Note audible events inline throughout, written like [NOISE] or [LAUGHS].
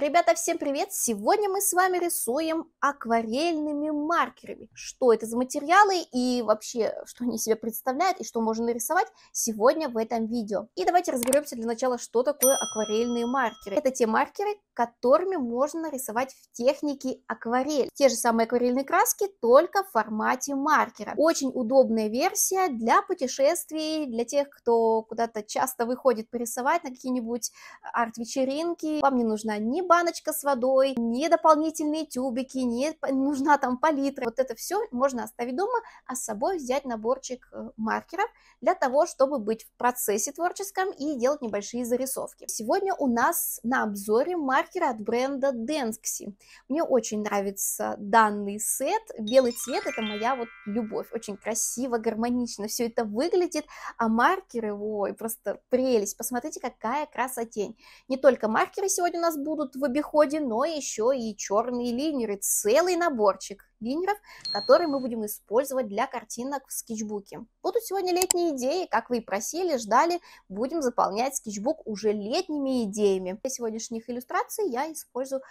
Ребята, всем привет! Сегодня мы с вами рисуем акварельными маркерами. Что это за материалы и вообще, что они себя представляют и что можно нарисовать сегодня в этом видео. И давайте разберемся для начала, что такое акварельные маркеры. Это те маркеры, которыми можно нарисовать в технике акварель. Те же самые акварельные краски, только в формате маркера. Очень удобная версия для путешествий, для тех, кто куда-то часто выходит порисовать на какие-нибудь э, арт-вечеринки. Вам не нужна ни баночка с водой, ни дополнительные тюбики, не нужна там палитра. Вот это все можно оставить дома, а с собой взять наборчик э, маркеров для того, чтобы быть в процессе творческом и делать небольшие зарисовки. Сегодня у нас на обзоре маркеры от бренда Denskey. Мне очень нравится данный сет. Белый цвет это моя вот любовь. Очень красиво, гармонично все это выглядит, а маркеры, ой, просто прелесть. Посмотрите, какая красотень. Не только маркеры сегодня у нас будут в обиходе, но еще и черные линеры, целый наборчик линеров, которые мы будем использовать для картинок в скетчбуке. Будут сегодня летние идеи, как вы и просили, ждали, будем заполнять скетчбук уже летними идеями. Для сегодняшних иллюстраций я использую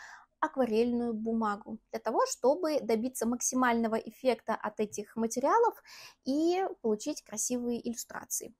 акварельную бумагу для того, чтобы добиться максимального эффекта от этих материалов и получить красивые иллюстрации.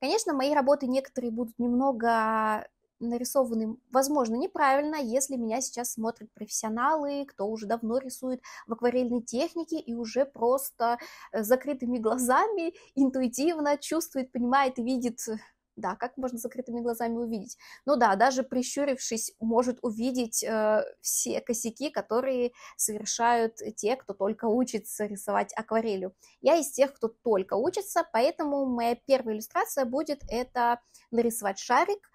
Конечно, мои работы некоторые будут немного нарисованы, возможно, неправильно, если меня сейчас смотрят профессионалы, кто уже давно рисует в акварельной технике и уже просто э, закрытыми глазами интуитивно чувствует, понимает и видит э, да, как можно закрытыми глазами увидеть? Ну да, даже прищурившись, может увидеть э, все косяки, которые совершают те, кто только учится рисовать акварелью. Я из тех, кто только учится, поэтому моя первая иллюстрация будет это нарисовать шарик,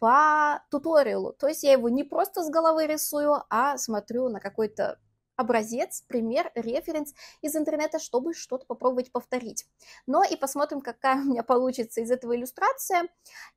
по туториалу. То есть я его не просто с головы рисую, а смотрю на какой-то образец, пример, референс из интернета, чтобы что-то попробовать повторить. Но и посмотрим, какая у меня получится из этого иллюстрация.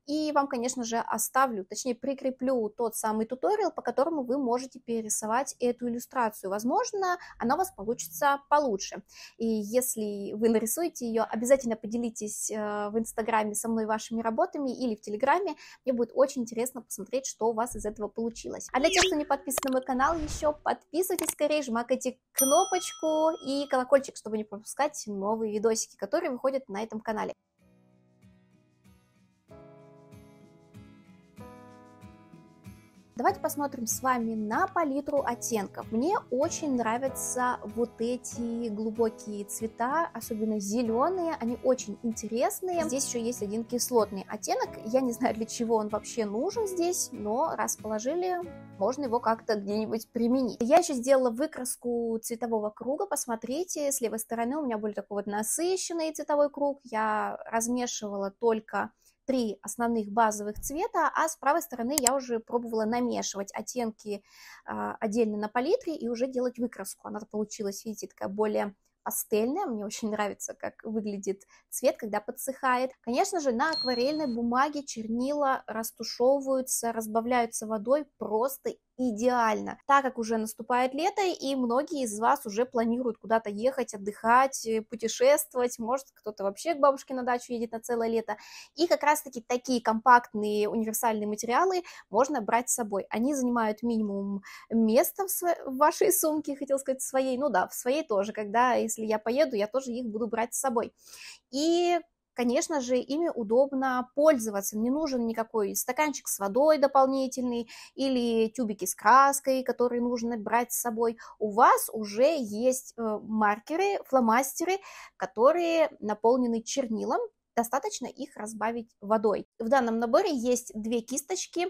И вам, конечно же, оставлю, точнее прикреплю тот самый туториал, по которому вы можете перерисовать эту иллюстрацию. Возможно, она у вас получится получше. И если вы нарисуете ее, обязательно поделитесь э, в Инстаграме со мной вашими работами или в Телеграме. Мне будет очень интересно посмотреть, что у вас из этого получилось. А для тех, кто не подписан на мой канал еще, подписывайтесь скорее, же. Жмакайте кнопочку и колокольчик, чтобы не пропускать новые видосики, которые выходят на этом канале. Давайте посмотрим с вами на палитру оттенков. Мне очень нравятся вот эти глубокие цвета, особенно зеленые, они очень интересные. Здесь еще есть один кислотный оттенок, я не знаю для чего он вообще нужен здесь, но расположили, можно его как-то где-нибудь применить. Я еще сделала выкраску цветового круга, посмотрите, с левой стороны у меня были такой вот насыщенный цветовой круг, я размешивала только три основных базовых цвета, а с правой стороны я уже пробовала намешивать оттенки а, отдельно на палитре и уже делать выкраску. Она получилась, видите, такая более пастельная, мне очень [LAUGHS] нравится, как выглядит цвет, когда подсыхает. Конечно же, на акварельной бумаге чернила растушевываются, разбавляются водой просто идеально, так как уже наступает лето, и многие из вас уже планируют куда-то ехать, отдыхать, э, путешествовать, может, кто-то вообще к бабушке на дачу едет на целое лето, и как раз-таки такие компактные универсальные материалы можно брать с собой, они занимают минимум места в, сво- в вашей сумке, хотел сказать, своей, ну да, в своей тоже, когда, если я поеду, я тоже их буду брать с собой, и конечно же, ими удобно пользоваться. Не нужен никакой стаканчик с водой дополнительный или тюбики с краской, которые нужно брать с собой. У вас уже есть э, маркеры, фломастеры, которые наполнены чернилом. Достаточно их разбавить водой. В данном наборе есть две кисточки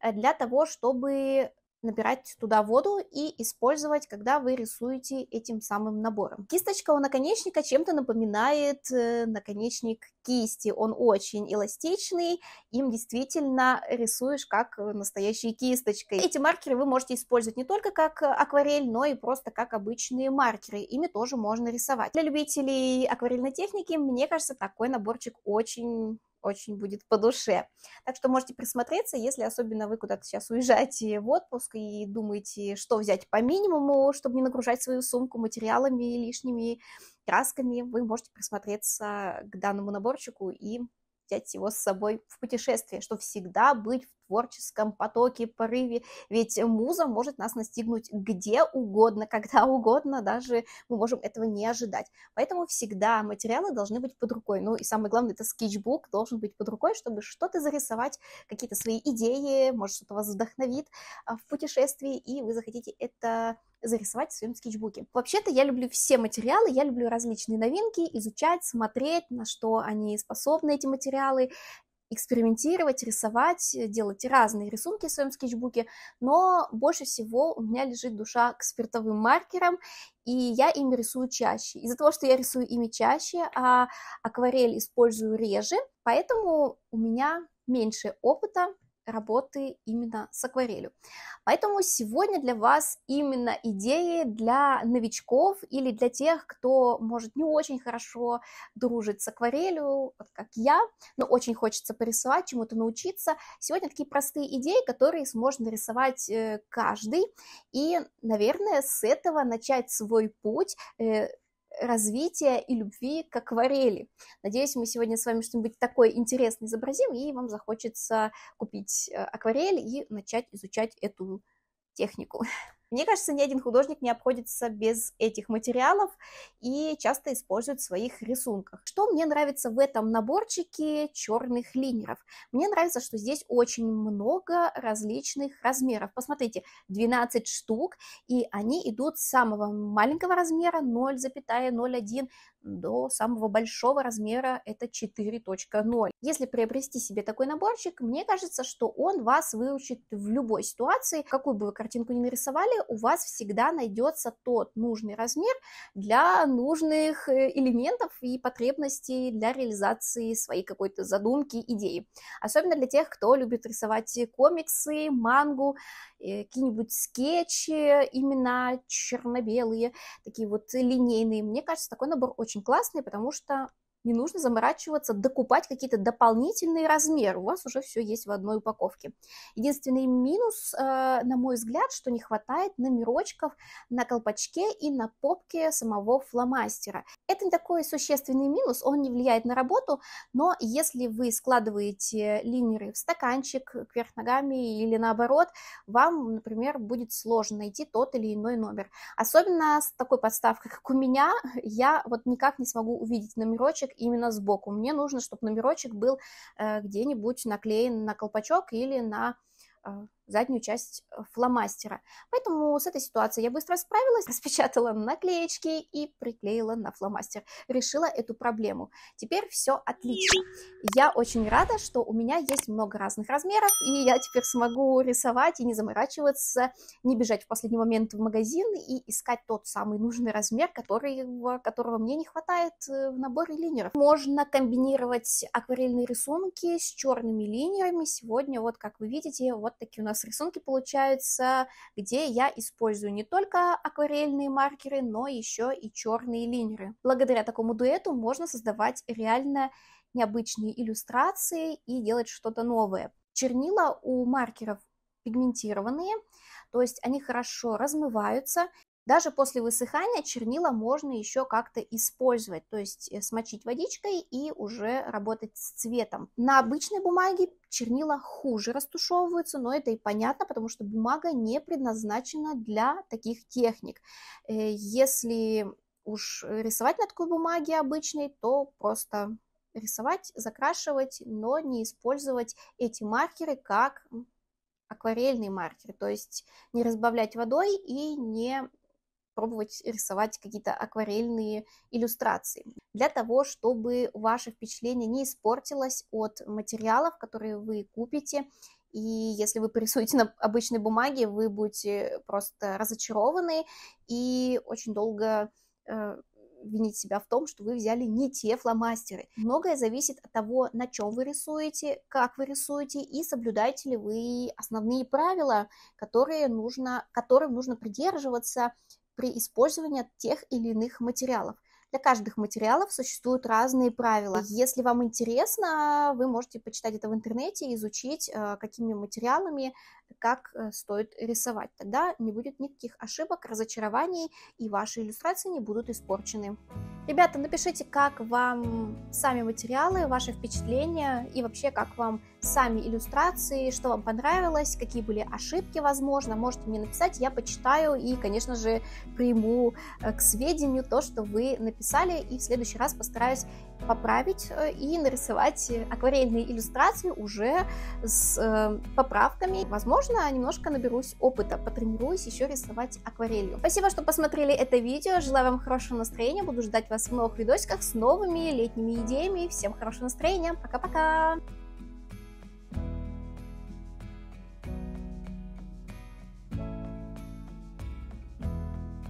э, для того, чтобы набирать туда воду и использовать, когда вы рисуете этим самым набором. Кисточка у наконечника чем-то напоминает э, наконечник кисти. Он очень эластичный, им действительно рисуешь как э, настоящей кисточкой. Эти маркеры вы можете использовать не только как э, акварель, но и просто как обычные маркеры. Ими тоже можно рисовать. Для любителей акварельной техники, мне кажется, такой наборчик очень очень будет по душе. Так что можете присмотреться, если особенно вы куда-то сейчас уезжаете в отпуск и думаете, что взять по минимуму, чтобы не нагружать свою сумку материалами и лишними красками, вы можете присмотреться к данному наборчику и взять его с собой в путешествие, что всегда быть в творческом потоке, порыве, ведь муза может нас настигнуть где угодно, когда угодно, даже мы можем этого не ожидать. Поэтому всегда материалы должны быть под рукой. Ну и самое главное, это скетчбук должен быть под рукой, чтобы что-то зарисовать, какие-то свои идеи, может, что-то вас вдохновит а, в путешествии, и вы захотите это зарисовать в своем скетчбуке. Вообще-то я люблю все материалы, я люблю различные новинки, изучать, смотреть, на что они способны, эти материалы, экспериментировать, рисовать, делать разные рисунки в своем скетчбуке, но больше всего у меня лежит душа к спиртовым маркерам, и я ими рисую чаще. Из-за того, что я рисую ими чаще, а акварель использую реже, поэтому у меня меньше опыта работы именно с акварелью. Поэтому сегодня для вас именно идеи для новичков или для тех, кто, может, не очень хорошо дружит с акварелью, вот как я, но очень хочется порисовать, чему-то научиться. Сегодня такие простые идеи, которые сможет нарисовать э, каждый, и, наверное, с этого начать свой путь, э, развития и любви к акварели. Надеюсь, мы сегодня с вами что-нибудь такое интересное изобразим, и вам захочется купить э, акварель и начать изучать эту технику. [LAUGHS] Мне кажется, ни один художник не обходится без этих материалов и часто использует в своих рисунках. Что мне нравится в этом наборчике черных линеров? Мне нравится, что здесь очень много различных размеров. Посмотрите, 12 штук, и они идут с самого маленького размера 0,01 до самого большого размера это 4.0. Если приобрести себе такой наборчик, мне кажется, что он вас выучит в любой ситуации, какую бы вы картинку ни нарисовали, моделе у вас всегда найдется тот нужный размер для нужных э, элементов и потребностей для реализации своей какой-то задумки, идеи. Особенно для тех, кто любит рисовать комиксы, мангу, э, какие-нибудь скетчи, именно черно-белые, такие вот линейные. Мне кажется, такой набор очень классный, потому что не нужно заморачиваться, докупать какие-то дополнительные размеры. У вас уже все есть в одной упаковке. Единственный минус, э, на мой взгляд, что не хватает номерочков на колпачке и на попке самого фломастера. Это не такой существенный минус, он не влияет на работу, но если вы складываете линеры в стаканчик кверх ногами или наоборот, вам, например, будет сложно найти тот или иной номер. Особенно с такой подставкой, как у меня, я вот никак не смогу увидеть номерочек именно сбоку. Мне нужно, чтобы номерочек был э, где-нибудь наклеен на колпачок или на а, заднюю часть э, фломастера. Поэтому с этой ситуацией я быстро справилась, [LAUGHS] распечатала наклеечки и приклеила на фломастер. Решила эту проблему. Теперь все отлично. Я очень рада, что у меня есть много разных размеров, и я теперь смогу рисовать и не заморачиваться, не бежать в последний момент в магазин и искать тот самый нужный размер, который, которого мне не хватает э, в наборе линеров. Можно комбинировать акварельные рисунки с черными линиями. Сегодня, вот как вы видите, вот такие у нас рисунки получаются, где я использую не только акварельные маркеры, но еще и черные линеры. Благодаря такому дуэту можно создавать реально необычные иллюстрации и делать что-то новое. Чернила у маркеров пигментированные, то есть они хорошо размываются, даже после высыхания чернила можно еще как-то использовать, то есть э, смочить водичкой и уже работать с цветом. На обычной бумаге чернила хуже растушевываются, но это и понятно, потому что бумага не предназначена для таких техник. Э, если уж рисовать на такой бумаге обычной, то просто рисовать, закрашивать, но не использовать эти маркеры как акварельные маркеры, то есть не разбавлять водой и не пробовать рисовать какие-то акварельные иллюстрации. Для того, чтобы ваше впечатление не испортилось от материалов, которые вы купите, и если вы порисуете на обычной бумаге, вы будете просто разочарованы и очень долго э, винить себя в том, что вы взяли не те фломастеры. Многое зависит от того, на чем вы рисуете, как вы рисуете и соблюдаете ли вы основные правила, которые нужно, которым нужно придерживаться при использовании тех или иных материалов. Для каждых материалов существуют разные правила. Если вам интересно, вы можете почитать это в интернете, изучить, э, какими материалами как э, стоит рисовать. Тогда не будет никаких ошибок, разочарований, и ваши иллюстрации не будут испорчены. Ребята, напишите, как вам сами материалы, ваши впечатления и вообще, как вам сами иллюстрации, что вам понравилось, какие были ошибки, возможно, можете мне написать, я почитаю и, конечно же, приму э, к сведению то, что вы написали, и в следующий раз постараюсь поправить э, и нарисовать акварельные иллюстрации уже с поправками, возможно, возможно, немножко наберусь опыта, потренируюсь еще рисовать акварелью. Спасибо, что посмотрели это видео, желаю вам хорошего настроения, буду ждать вас в новых видосиках с новыми летними идеями, всем хорошего настроения, пока-пока!